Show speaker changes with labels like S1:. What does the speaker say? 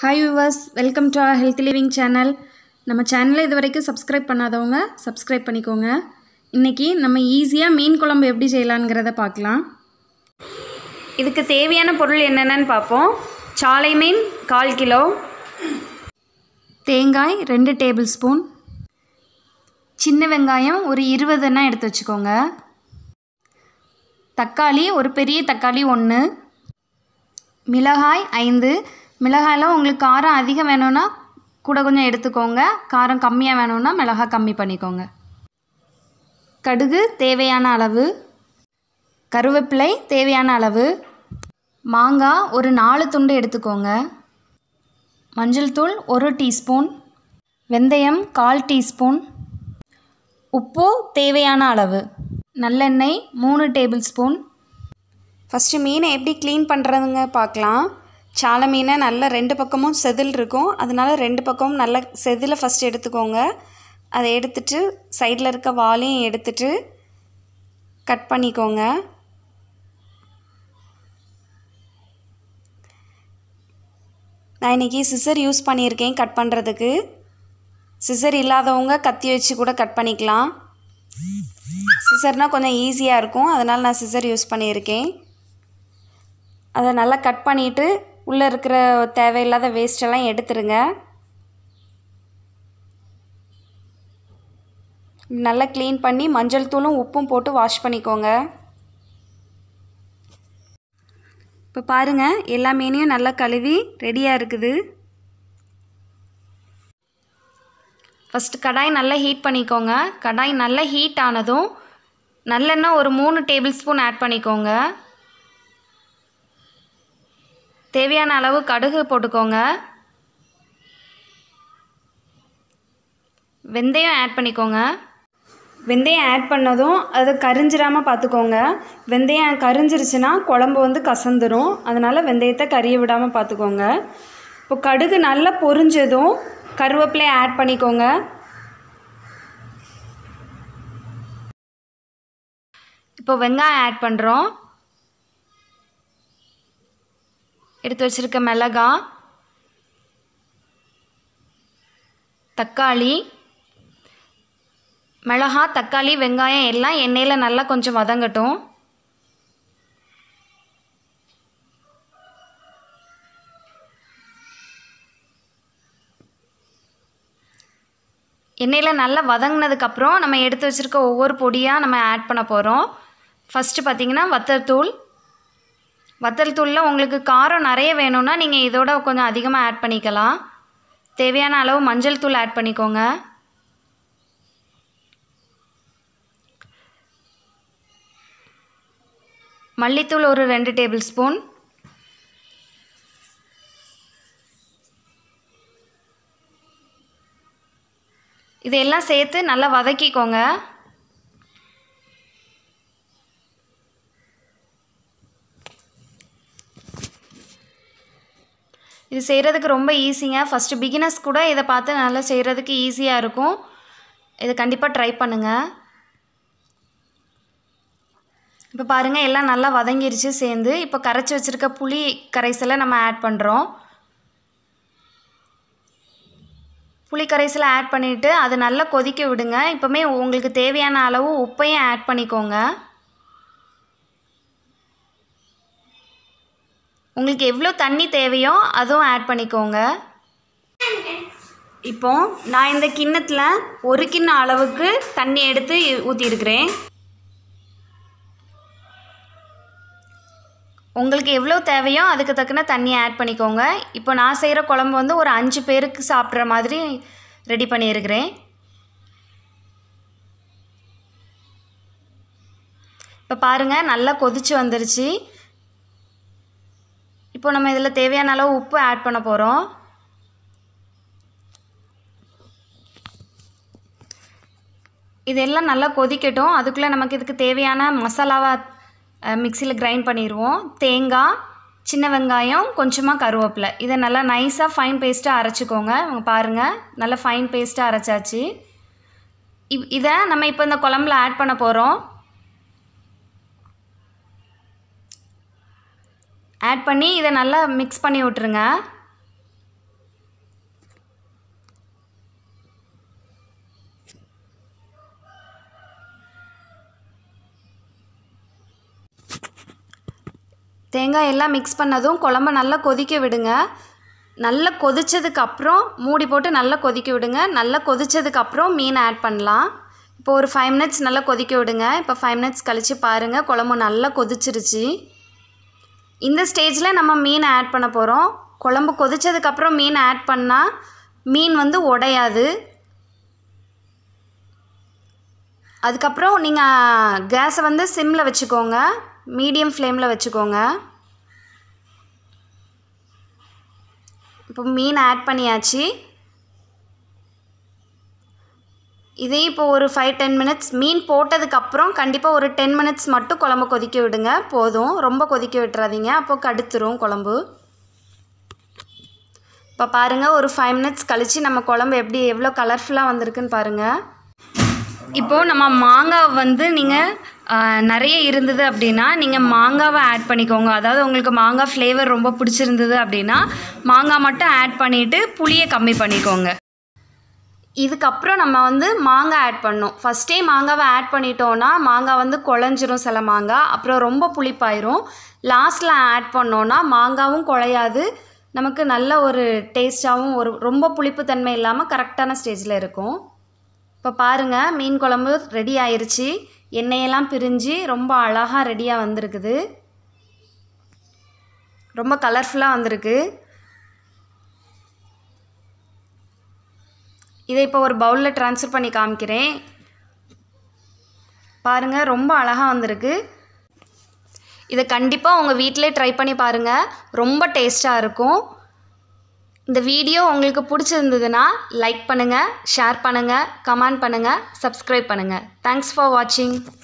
S1: hi yours welcome to our health living channel நம்ம சேனலை இது வரைக்கும் சப்ஸ்கிரைப் பண்ணாதவங்க சப்ஸ்கிரைப் பண்ணிக்கோங்க இன்றைக்கி நம்ம ஈஸியாக மீன் குழம்பு எப்படி செய்யலாங்கிறத பார்க்கலாம் இதுக்கு தேவையான பொருள் என்னென்னு பார்ப்போம் சாலை மீன் கால் கிலோ தேங்காய் ரெண்டு டேபிள் ஸ்பூன் சின்ன வெங்காயம் ஒரு இருபதுன்னா எடுத்து வச்சுக்கோங்க தக்காளி ஒரு பெரிய தக்காளி ஒன்று மிளகாய் ஐந்து மிளகாயெல்லாம் உங்களுக்கு காரம் அதிகம் வேணும்னா கூட கொஞ்சம் எடுத்துக்கோங்க காரம் கம்மியாக வேணும்னா மிளகாய் கம்மி பண்ணிக்கோங்க கடுகு தேவையான அளவு கருவேப்பிலை தேவையான அளவு மாங்காய் ஒரு நாலு துண்டு எடுத்துக்கோங்க மஞ்சள் தூள் ஒரு டீஸ்பூன் வெந்தயம் கால் டீஸ்பூன் உப்பு தேவையான அளவு நல்லெண்ணெய் மூணு டேபிள் ஸ்பூன் ஃபஸ்ட்டு மீனை எப்படி க்ளீன் பண்ணுறதுங்க பார்க்கலாம் சால மீனை நல்லா ரெண்டு பக்கமும் செதில் இருக்கும் அதனால் ரெண்டு பக்கமும் நல்லா செதில் ஃபஸ்ட் எடுத்துக்கோங்க அதை எடுத்துட்டு சைடில் இருக்க வாலையும் எடுத்துட்டு கட் பண்ணிக்கோங்க நான் இன்றைக்கி சிசர் யூஸ் பண்ணியிருக்கேன் கட் பண்ணுறதுக்கு சிசர் இல்லாதவங்க கத்தி வச்சு கூட கட் பண்ணிக்கலாம் சிசர்னால் கொஞ்சம் ஈஸியாக இருக்கும் அதனால் நான் சிசர் யூஸ் பண்ணியிருக்கேன் அதை நல்லா கட் பண்ணிவிட்டு உள்ளே இருக்கிற தேவையில்லாத வேஸ்டெல்லாம் எடுத்துருங்க நல்லா க்ளீன் பண்ணி மஞ்சள் தூளும் உப்பும் போட்டு வாஷ் பண்ணிக்கோங்க இப்போ பாருங்கள் எல்லா மீனையும் நல்லா கழுவி ரெடியாக இருக்குது ஃபஸ்ட்டு கடாய் நல்லா ஹீட் பண்ணிக்கோங்க கடாய் நல்லா ஹீட் ஆனதும் நல்லெண்ணெய் ஒரு மூணு டேபிள் ஸ்பூன் ஆட் பண்ணிக்கோங்க தேவையான அளவு கடுகு போட்டுக்கோங்க வெந்தயம் ஆட் பண்ணிக்கோங்க வெந்தயம் ஆட் பண்ணதும் அது கரிஞ்சிடாமல் பார்த்துக்கோங்க வெந்தயம் கரிஞ்சிருச்சுன்னா குழம்பு வந்து கசந்துரும் அதனால் வெந்தயத்தை கறிய விடாமல் பார்த்துக்கோங்க இப்போ கடுகு நல்லா பொரிஞ்சதும் கருவேப்பிலையை ஆட் பண்ணிக்கோங்க இப்போ வெங்காயம் ஆட் பண்ணுறோம் எடுத்து வச்சுருக்க மிளகா தக்காளி மிளகா தக்காளி வெங்காயம் எல்லாம் எண்ணெயில் நல்லா கொஞ்சம் வதங்கட்டும் எண்ணெயில் நல்லா வதங்கினதுக்கப்புறம் நம்ம எடுத்து வச்சுருக்க ஒவ்வொரு பொடியாக நம்ம ஆட் பண்ண போகிறோம் ஃபஸ்ட்டு பார்த்திங்கன்னா வத்தத்தூள் வத்தல் தூளில் உங்களுக்கு காரம் நிறைய வேணும்னா நீங்கள் இதோட கொஞ்சம் அதிகமாக ஆட் பண்ணிக்கலாம் தேவையான அளவு மஞ்சள் தூள் ஆட் பண்ணிக்கோங்க மல்லித்தூள் ஒரு ரெண்டு டேபிள் ஸ்பூன் இதையெல்லாம் சேர்த்து நல்லா வதக்கிக்கோங்க இது செய்கிறதுக்கு ரொம்ப ஈஸிங்க ஃபஸ்ட்டு பிகினர்ஸ் கூட இதை பார்த்து நல்லா செய்கிறதுக்கு ஈஸியாக இருக்கும் இதை கண்டிப்பாக ட்ரை பண்ணுங்கள் இப்போ பாருங்கள் எல்லாம் நல்லா வதங்கிருச்சு சேர்ந்து இப்போ கரைச்சி வச்சுருக்க புளி கரைசலை நம்ம ஆட் பண்ணுறோம் புளி கரைசலை ஆட் பண்ணிவிட்டு அது நல்லா கொதிக்க விடுங்க இப்போமே உங்களுக்கு தேவையான அளவு உப்பையும் ஆட் பண்ணிக்கோங்க உங்களுக்கு எவ்வளோ தண்ணி தேவையோ அதுவும் ஆட் பண்ணிக்கோங்க இப்போ நான் இந்த கிண்ணத்தில் ஒரு கிண்ண அளவுக்கு தண்ணி எடுத்து ஊற்றிருக்கிறேன் உங்களுக்கு எவ்வளோ தேவையோ அதுக்கு தக்கன தண்ணி ஆட் பண்ணிக்கோங்க இப்போ நான் செய்கிற குழம்பு வந்து ஒரு அஞ்சு பேருக்கு சாப்பிட்ற மாதிரி ரெடி பண்ணியிருக்கிறேன் இப்போ பாருங்கள் நல்லா கொதித்து வந்துருச்சு இப்போ நம்ம இதில் தேவையான அளவு உப்பு ஆட் பண்ண போகிறோம் இதெல்லாம் நல்லா கொதிக்கட்டும் அதுக்குள்ளே நமக்கு இதுக்கு தேவையான மசாலாவை மிக்சியில் கிரைண்ட் பண்ணிடுவோம் தேங்காய் சின்ன வெங்காயம் கொஞ்சமாக கருவேப்பிலை இதை நல்லா நைஸாக ஃபைன் பேஸ்ட்டாக அரைச்சிக்கோங்க பாருங்கள் நல்லா ஃபைன் பேஸ்ட்டாக அரைச்சாச்சு இதை நம்ம இப்போ இந்த குழம்புல ஆட் பண்ண போகிறோம் ஆட் பண்ணி இதை நல்லா மிக்ஸ் பண்ணி விட்ருங்க தேங்காய் எல்லாம் மிக்ஸ் பண்ணதும் குழம்ப நல்லா கொதிக்க விடுங்க நல்லா கொதித்ததுக்கப்புறம் மூடி போட்டு நல்லா கொதிக்க விடுங்க நல்லா கொதித்ததுக்கப்புறம் மீன் ஆட் பண்ணலாம் இப்போ ஒரு ஃபைவ் மினிட்ஸ் நல்லா கொதிக்க விடுங்க இப்போ ஃபைவ் மினிட்ஸ் கழித்து பாருங்கள் குழம்பு நல்லா கொதிச்சிருச்சு இந்த ஸ்டேஜில் நம்ம மீன் ஆட் பண்ண போகிறோம் குழம்பு கொதித்ததுக்கப்புறம் மீன் ஆட் பண்ணால் மீன் வந்து உடையாது அதுக்கப்புறம் நீங்கள் கேஸை வந்து சிம்மில் வச்சுக்கோங்க மீடியம் ஃப்ளேமில் வச்சுக்கோங்க இப்போ மீன் ஆட் பண்ணியாச்சு இதே இப்போ ஒரு ஃபைவ் டென் மினிட்ஸ் மீன் போட்டதுக்கப்புறம் கண்டிப்பாக ஒரு டென் மினிட்ஸ் மட்டும் குழம்பு கொதிக்க விடுங்க போதும் ரொம்ப கொதிக்க விட்டுறாதீங்க அப்போ கடுத்துரும் குழம்பு இப்போ பாருங்கள் ஒரு ஃபைவ் மினிட்ஸ் கழித்து நம்ம குழம்பு எப்படி எவ்வளோ கலர்ஃபுல்லாக வந்திருக்குன்னு பாருங்கள் இப்போது நம்ம மாங்காய் வந்து நீங்கள் நிறைய இருந்தது அப்படின்னா நீங்கள் மாங்காவை ஆட் பண்ணிக்கோங்க அதாவது உங்களுக்கு மாங்காய் ஃப்ளேவர் ரொம்ப பிடிச்சிருந்தது அப்படின்னா மாங்காய் மட்டும் ஆட் பண்ணிவிட்டு புளியை கம்மி பண்ணிக்கோங்க இதுக்கப்புறம் நம்ம வந்து மாங்காய் ஆட் பண்ணோம் ஃபஸ்ட்டே மாங்காவை ஆட் பண்ணிட்டோன்னா மாங்காய் வந்து குழஞ்சிரும் சில மாங்காய் அப்புறம் ரொம்ப புளிப்பாயிரும் லாஸ்ட்டில் ஆட் பண்ணோன்னா மாங்காவும் குழையாது நமக்கு நல்ல ஒரு டேஸ்ட்டாகவும் ஒரு ரொம்ப புளிப்புத்தன்மை இல்லாமல் கரெக்டான ஸ்டேஜில் இருக்கும் இப்போ பாருங்கள் மீன் குழம்பு ரெடி ஆயிடுச்சு எண்ணெயெல்லாம் பிரிஞ்சு ரொம்ப அழகாக ரெடியாக வந்திருக்குது ரொம்ப கலர்ஃபுல்லாக வந்திருக்கு இதை இப்போ ஒரு பவுலில் ட்ரான்ஸ்ஃபர் பண்ணி காமிக்கிறேன் பாருங்கள் ரொம்ப அழகாக வந்திருக்கு இதை கண்டிப்பாக உங்கள் வீட்டிலே ட்ரை பண்ணி பாருங்கள் ரொம்ப டேஸ்ட்டாக இருக்கும் இந்த வீடியோ உங்களுக்கு பிடிச்சிருந்ததுன்னா லைக் பண்ணுங்கள் ஷேர் பண்ணுங்கள் கமெண்ட் பண்ணுங்கள் சப்ஸ்கிரைப் பண்ணுங்கள் தேங்க்ஸ் ஃபார் வாட்சிங்